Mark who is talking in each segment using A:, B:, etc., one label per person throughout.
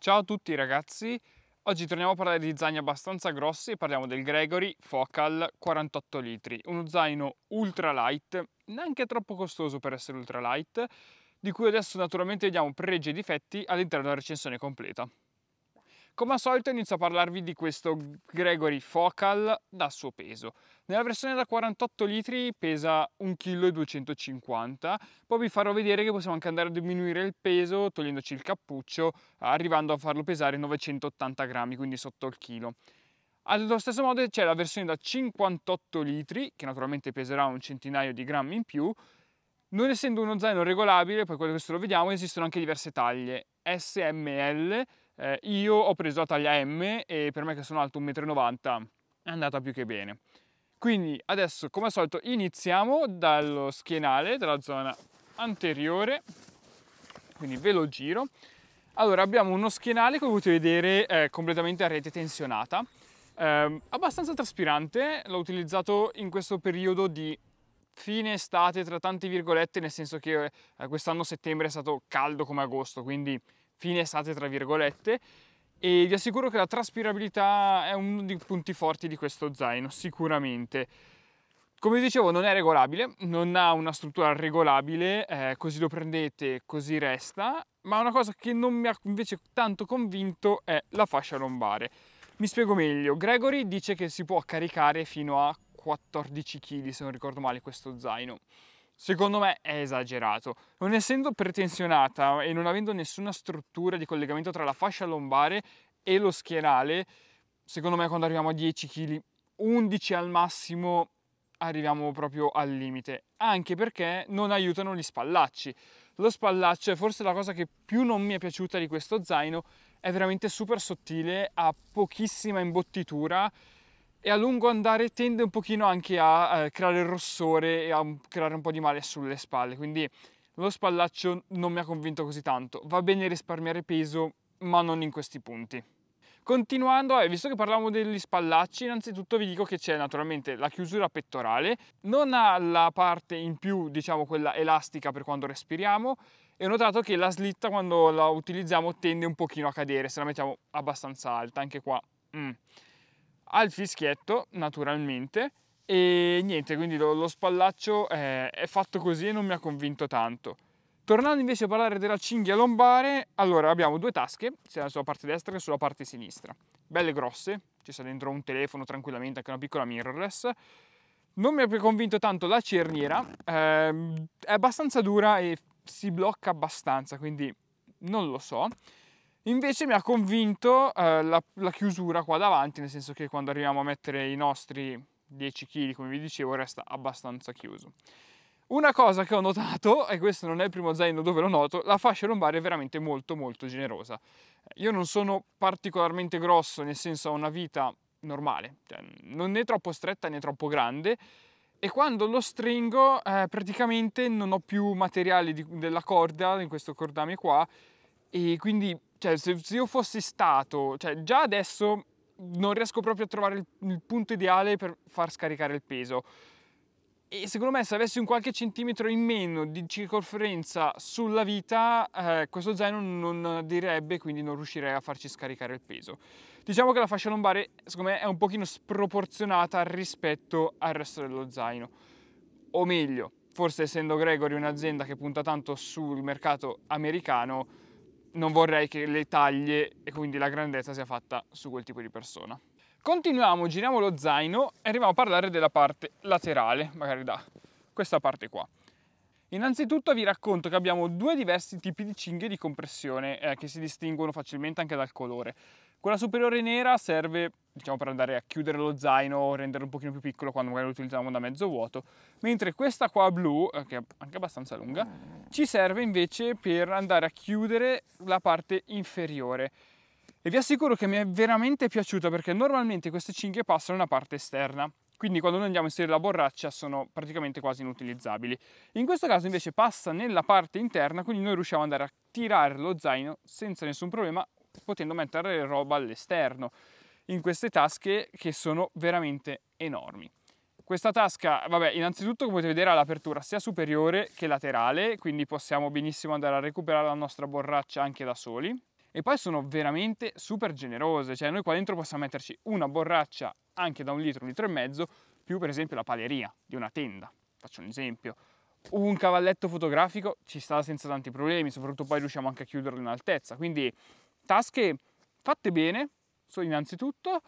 A: Ciao a tutti ragazzi, oggi torniamo a parlare di zaini abbastanza grossi e parliamo del Gregory Focal 48 litri, uno zaino ultralight, neanche troppo costoso per essere ultralight, di cui adesso naturalmente vediamo pregi e difetti all'interno della recensione completa. Come al solito inizio a parlarvi di questo Gregory Focal da suo peso. Nella versione da 48 litri pesa 1,250 kg, poi vi farò vedere che possiamo anche andare a diminuire il peso togliendoci il cappuccio, arrivando a farlo pesare 980 grammi, quindi sotto il chilo. Allo stesso modo c'è la versione da 58 litri, che naturalmente peserà un centinaio di grammi in più, non essendo uno zaino regolabile, poi questo lo vediamo, esistono anche diverse taglie, SML, eh, io ho preso la taglia M e per me che sono alto 1,90 m è andata più che bene. Quindi adesso come al solito iniziamo dallo schienale, dalla zona anteriore, quindi ve lo giro. Allora abbiamo uno schienale come potete vedere eh, completamente a rete tensionata, eh, abbastanza traspirante, l'ho utilizzato in questo periodo di fine estate tra tante virgolette, nel senso che eh, quest'anno settembre è stato caldo come agosto, quindi fine estate tra virgolette e vi assicuro che la traspirabilità è uno dei punti forti di questo zaino sicuramente come dicevo non è regolabile non ha una struttura regolabile eh, così lo prendete così resta ma una cosa che non mi ha invece tanto convinto è la fascia lombare mi spiego meglio Gregory dice che si può caricare fino a 14 kg se non ricordo male questo zaino Secondo me è esagerato. Non essendo pretensionata e non avendo nessuna struttura di collegamento tra la fascia lombare e lo schienale, secondo me quando arriviamo a 10 kg, 11 al massimo, arriviamo proprio al limite. Anche perché non aiutano gli spallacci. Lo spallaccio è forse la cosa che più non mi è piaciuta di questo zaino, è veramente super sottile, ha pochissima imbottitura e a lungo andare tende un pochino anche a eh, creare rossore e a creare un po' di male sulle spalle, quindi lo spallaccio non mi ha convinto così tanto. Va bene risparmiare peso, ma non in questi punti. Continuando, eh, visto che parlavamo degli spallacci, innanzitutto vi dico che c'è naturalmente la chiusura pettorale, non ha la parte in più, diciamo quella elastica per quando respiriamo, e ho notato che la slitta quando la utilizziamo tende un pochino a cadere, se la mettiamo abbastanza alta, anche qua. Mm al fischietto naturalmente e niente, quindi lo, lo spallaccio è, è fatto così e non mi ha convinto tanto. Tornando invece a parlare della cinghia lombare, allora abbiamo due tasche, sia sulla parte destra che sulla parte sinistra, belle grosse, ci sta dentro un telefono tranquillamente, anche una piccola mirrorless. Non mi ha convinto tanto la cerniera, ehm, è abbastanza dura e si blocca abbastanza, quindi non lo so. Invece mi ha convinto eh, la, la, chiusura qua davanti, nel senso che quando arriviamo a mettere i nostri 10 kg, come vi dicevo, resta abbastanza chiuso. Una cosa che ho notato, e questo non è il primo zaino dove lo noto, la fascia lombare è veramente molto molto generosa. Io non sono particolarmente grosso, nel senso ho una vita normale, cioè non né troppo stretta né troppo grande, e quando lo stringo eh, praticamente non ho più materiale di, della corda, in questo cordame qua, e quindi cioè se, se io fossi stato, cioè già adesso non riesco proprio a trovare il, il punto ideale per far scaricare il peso e secondo me se avessi un qualche centimetro in meno di circonferenza sulla vita eh, questo zaino non direbbe quindi non riuscirei a farci scaricare il peso diciamo che la fascia lombare secondo me è un pochino sproporzionata rispetto al resto dello zaino o meglio forse essendo Gregory un'azienda che punta tanto sul mercato americano non vorrei che le taglie e quindi la grandezza sia fatta su quel tipo di persona. Continuiamo, giriamo lo zaino e arriviamo a parlare della parte laterale, magari da questa parte qua. Innanzitutto vi racconto che abbiamo due diversi tipi di cinghie di compressione eh, che si distinguono facilmente anche dal colore. Quella superiore nera serve diciamo per andare a chiudere lo zaino, o renderlo un pochino più piccolo quando magari lo utilizziamo da mezzo vuoto, mentre questa qua blu, eh, che è anche abbastanza lunga, ci serve invece per andare a chiudere la parte inferiore. E vi assicuro che mi è veramente piaciuta perché normalmente queste cinghie passano nella parte esterna, quindi quando noi andiamo a inserire la borraccia sono praticamente quasi inutilizzabili. In questo caso invece passa nella parte interna, quindi noi riusciamo ad andare a tirare lo zaino senza nessun problema potendo mettere roba all'esterno in queste tasche che sono veramente enormi. Questa tasca, vabbè, innanzitutto come potete vedere ha l'apertura sia superiore che laterale, quindi possiamo benissimo andare a recuperare la nostra borraccia anche da soli. E poi sono veramente super generose, cioè noi qua dentro possiamo metterci una borraccia anche da un litro, un litro e mezzo, più per esempio la paleria di una tenda, faccio un esempio. Un cavalletto fotografico ci sta senza tanti problemi, soprattutto poi riusciamo anche a chiuderlo in altezza, quindi tasche fatte bene, so innanzitutto,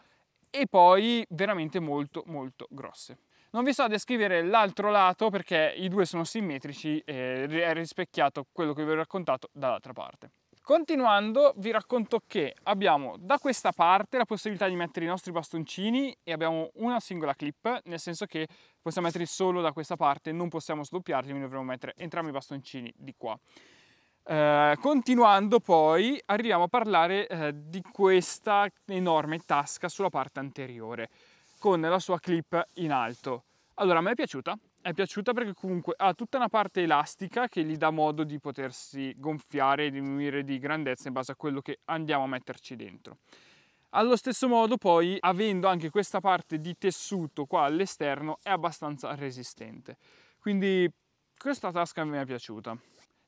A: e poi veramente molto molto grosse. Non vi sto a descrivere l'altro lato perché i due sono simmetrici e è rispecchiato quello che vi ho raccontato dall'altra parte. Continuando vi racconto che abbiamo da questa parte la possibilità di mettere i nostri bastoncini e abbiamo una singola clip, nel senso che possiamo metterli solo da questa parte, non possiamo sdoppiarli, quindi dovremmo mettere entrambi i bastoncini di qua. Eh, continuando poi arriviamo a parlare eh, di questa enorme tasca sulla parte anteriore con la sua clip in alto. Allora a me è piaciuta, è piaciuta perché comunque ha tutta una parte elastica che gli dà modo di potersi gonfiare e diminuire di grandezza in base a quello che andiamo a metterci dentro. Allo stesso modo poi avendo anche questa parte di tessuto qua all'esterno è abbastanza resistente. Quindi questa tasca mi è piaciuta.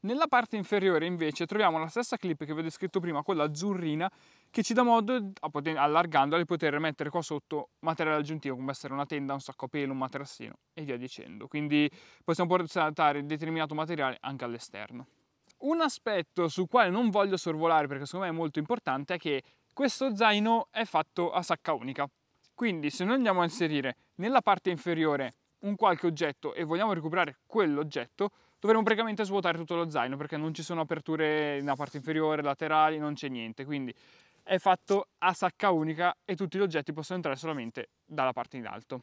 A: Nella parte inferiore invece troviamo la stessa clip che vi ho descritto prima, quella azzurrina, che ci dà modo, allargandola, di poter mettere qua sotto materiale aggiuntivo, come essere una tenda, un sacco a pelo, un materassino e via dicendo. Quindi possiamo portare determinato materiale anche all'esterno. Un aspetto sul quale non voglio sorvolare, perché secondo me è molto importante, è che questo zaino è fatto a sacca unica. Quindi se noi andiamo a inserire nella parte inferiore un qualche oggetto e vogliamo recuperare quell'oggetto, dovremmo praticamente svuotare tutto lo zaino perché non ci sono aperture nella parte inferiore, laterali, non c'è niente, quindi è fatto a sacca unica e tutti gli oggetti possono entrare solamente dalla parte in alto.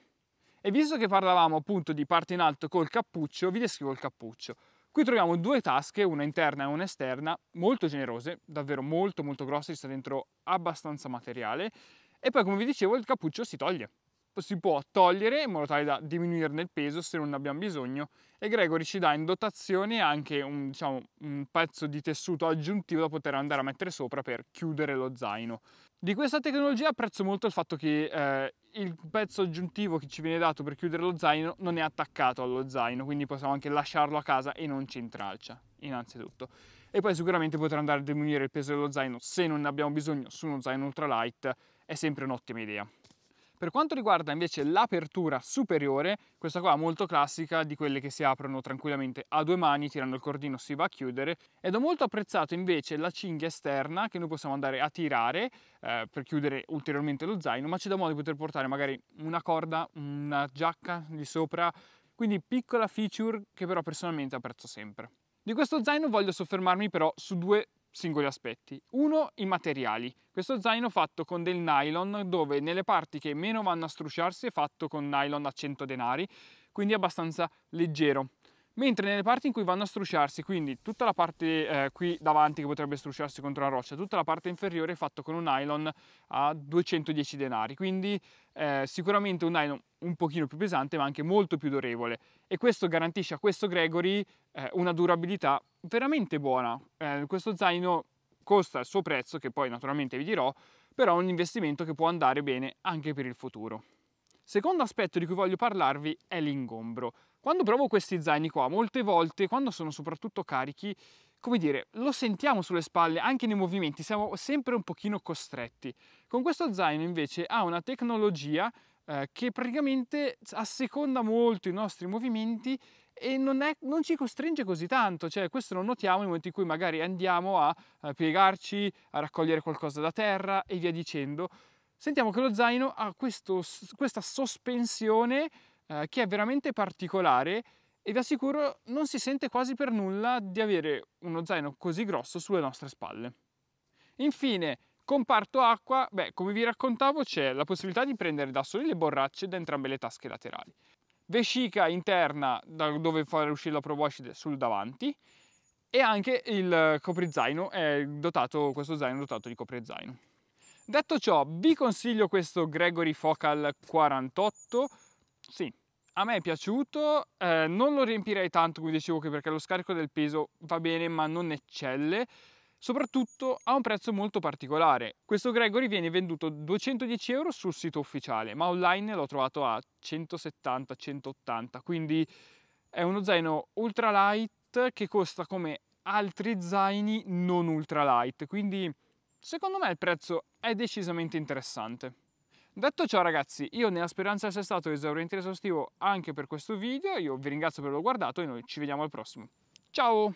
A: E visto che parlavamo appunto di parte in alto col cappuccio, vi descrivo il cappuccio. Qui troviamo due tasche, una interna e una esterna, molto generose, davvero molto molto grosse, ci sta dentro abbastanza materiale. E poi come vi dicevo il cappuccio si toglie, si può togliere in modo tale da diminuirne il peso se non ne abbiamo bisogno e Gregory ci dà in dotazione anche un, diciamo, un pezzo di tessuto aggiuntivo da poter andare a mettere sopra per chiudere lo zaino. Di questa tecnologia apprezzo molto il fatto che eh, il pezzo aggiuntivo che ci viene dato per chiudere lo zaino non è attaccato allo zaino, quindi possiamo anche lasciarlo a casa e non ci intralcia, innanzitutto. E poi sicuramente poter andare a diminuire il peso dello zaino se non ne abbiamo bisogno su uno zaino ultralight è sempre un'ottima idea. Per quanto riguarda invece l'apertura superiore, questa qua è molto classica di quelle che si aprono tranquillamente a due mani, tirando il cordino si va a chiudere ed ho molto apprezzato invece la cinghia esterna che noi possiamo andare a tirare eh, per chiudere ulteriormente lo zaino, ma ci da modo di poter portare magari una corda, una giacca di sopra, quindi piccola feature che però personalmente apprezzo sempre. Di questo zaino voglio soffermarmi però su due singoli aspetti. Uno, i materiali. Questo zaino fatto con del nylon dove nelle parti che meno vanno a strusciarsi è fatto con nylon a 100 denari, quindi abbastanza leggero mentre nelle parti in cui vanno a strusciarsi, quindi tutta la parte eh, qui davanti che potrebbe strusciarsi contro la roccia, tutta la parte inferiore è fatta con un nylon a 210 denari, quindi eh, sicuramente un nylon un pochino più pesante ma anche molto più durevole e questo garantisce a questo Gregory eh, una durabilità veramente buona. Eh, questo zaino costa il suo prezzo, che poi naturalmente vi dirò, però è un investimento che può andare bene anche per il futuro. Secondo aspetto di cui voglio parlarvi è l'ingombro. Quando provo questi zaini qua, molte volte, quando sono soprattutto carichi, come dire, lo sentiamo sulle spalle, anche nei movimenti, siamo sempre un pochino costretti. Con questo zaino invece ha una tecnologia eh, che praticamente asseconda molto i nostri movimenti e non, è, non, ci costringe così tanto, cioè questo lo notiamo nel momento in cui magari andiamo a, a, piegarci, a raccogliere qualcosa da terra e via dicendo. Sentiamo che lo zaino ha questo, questa sospensione eh, che è veramente particolare e vi assicuro non si sente quasi per nulla di avere uno zaino così grosso sulle nostre spalle. Infine, comparto acqua, beh, come vi raccontavo c'è la possibilità di prendere da soli le borracce da entrambe le tasche laterali. Vescica interna da dove fare uscire la proboscide sul davanti e anche il coprizaino, è dotato, questo zaino è dotato di coprizaino. Detto ciò, vi consiglio questo Gregory Focal 48 sì, a me è piaciuto, eh, non lo riempirei tanto come dicevo che perché lo scarico del peso va bene ma non eccelle, soprattutto a un prezzo molto particolare. Questo Gregory viene venduto 210 euro sul sito ufficiale ma online l'ho trovato a 170-180 quindi è uno zaino ultralight che costa come altri zaini non ultralight quindi secondo me il prezzo è decisamente interessante. Detto ciò ragazzi, io nella speranza di essere stato esauriente esaustivo anche per questo video, io vi ringrazio per averlo guardato e noi ci vediamo al prossimo. Ciao!